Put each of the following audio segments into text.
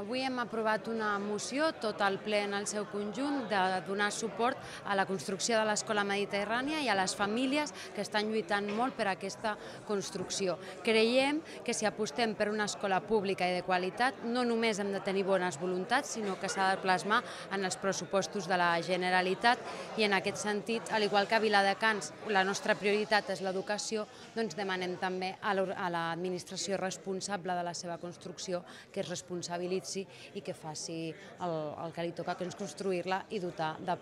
Avui hem aprovat una moció, tot el ple en el seu conjunt, de donar suport a la construcció de l'Escola Mediterrània i a les famílies que estan lluitant molt per aquesta construcció. Creiem que si apostem per una escola pública i de qualitat, no només hem de tenir bones voluntats, sinó que s'ha de plasmar en els pressupostos de la Generalitat i en aquest sentit, al igual que a Viladecans la nostra prioritat és l'educació, doncs demanem també a l'administració responsable de la seva construcció que es responsabilitzi y que faci el, el que li toca, que és construir i dotar de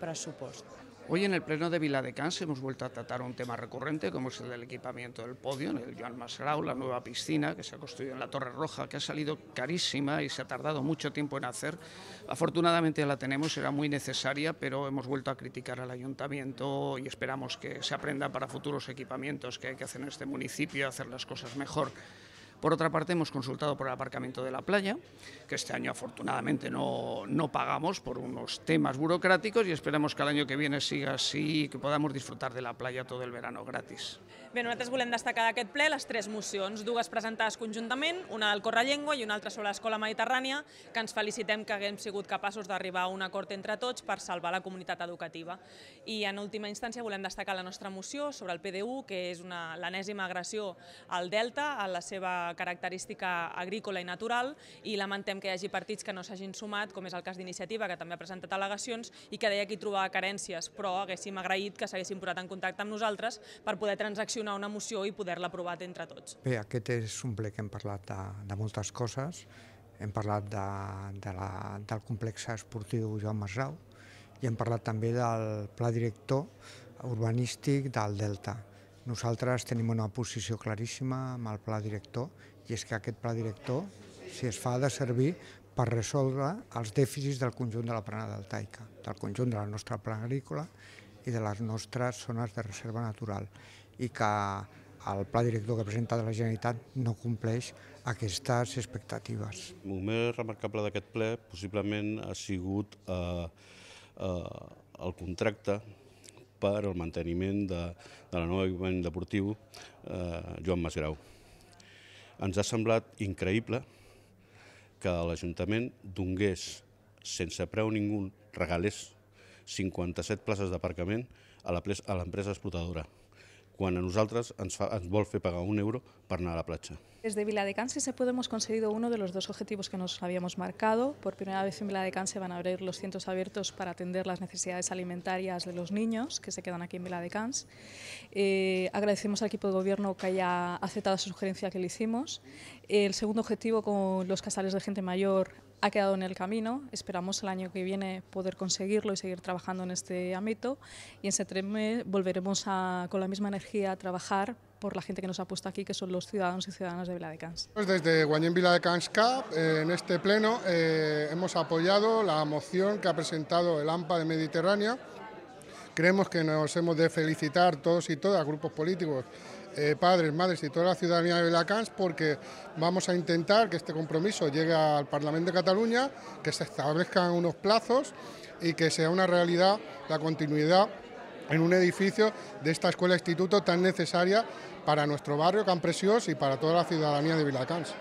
Hoy en el Pleno de Viladecans hemos vuelto a tratar un tema recurrente como es el del equipamiento del podio, el Joan Masrao, la nueva piscina que se ha construido en la Torre Roja, que ha salido carísima y se ha tardado mucho tiempo en hacer. Afortunadamente la tenemos, era muy necesaria, pero hemos vuelto a criticar al ayuntamiento y esperamos que se aprenda para futuros equipamientos que hay que hacer en este municipio, hacer las cosas mejor. Por otra parte, hemos consultado por el aparcamiento de la playa, que este año afortunadamente no, no pagamos por unos temas burocráticos y esperamos que el año que viene siga así y que podamos disfrutar de la playa todo el verano gratis. Bé, nosaltres volem destacar d'aquest ple les tres mocions, dues presentades conjuntament, una del Correllengua i una altra sobre l'Escola Mediterrània, que ens felicitem que haguem sigut capaços d'arribar a un acord entre tots per salvar la comunitat educativa. I en última instància volem destacar la nostra moció sobre el PDU, que és l'enèsima agressió al Delta, a la seva característica agrícola i natural i lamentem que hi hagi partits que no s'hagin sumat, com és el cas d'Iniciativa, que també ha presentat al·legacions i que deia que hi trobava carències, però haguéssim agraït que s'haguessin posat en contacte amb nosaltres per poder transaccionar una moció i poder-la aprovar entre tots. Bé, aquest és un ple que hem parlat de, de moltes coses, hem parlat de, de la, del complex esportiu Joan Masrau i hem parlat també del pla director urbanístic del Delta. Nosaltres tenim una posició claríssima amb el pla director i és que aquest pla director, si es fa, ha de servir per resoldre els dèficits del conjunt de la plana deltaica, del conjunt de la nostra plana agrícola i de les nostres zones de reserva natural i que el pla director que ha presentat la Generalitat no compleix aquestes expectatives. El més remarcable d'aquest ple possiblement ha sigut eh, eh, el contracte per al manteniment de, de la nova equipament deportiu eh, Joan Masgrau. Ens ha semblat increïble que l'Ajuntament donés, sense preu ningú, regalés 57 places d'aparcament a l'empresa explotadora. ...cuando a nosaltres ens, fa, ens pagar un euro para nada a la platja. Desde Viladecans de podemos hemos conseguido uno de los dos objetivos que nos habíamos marcado. Por primera vez en Viladecans se van a abrir los centros abiertos para atender las necesidades alimentarias de los niños que se quedan aquí en Viladecans... Eh, agradecemos al equipo de gobierno que haya aceptado la sugerencia que le hicimos. El segundo objetivo con los casales de gente mayor ha quedado en el camino. Esperamos el año que viene poder conseguirlo y seguir trabajando en este ámbito. Y en septiembre volveremos con la misma energía a trabajar por la gente que nos ha puesto aquí, que son los ciudadanos y ciudadanas de Viladecans. Pues desde guayén Viladecans CAP, eh, en este pleno, eh, hemos apoyado la moción que ha presentado el AMPA de Mediterránea. Creemos que nos hemos de felicitar todos y todas, grupos políticos eh, padres, madres y toda la ciudadanía de Vilacans porque vamos a intentar que este compromiso llegue al Parlamento de Cataluña, que se establezcan unos plazos y que sea una realidad la continuidad en un edificio de esta escuela-instituto tan necesaria para nuestro barrio precioso y para toda la ciudadanía de Vilacans.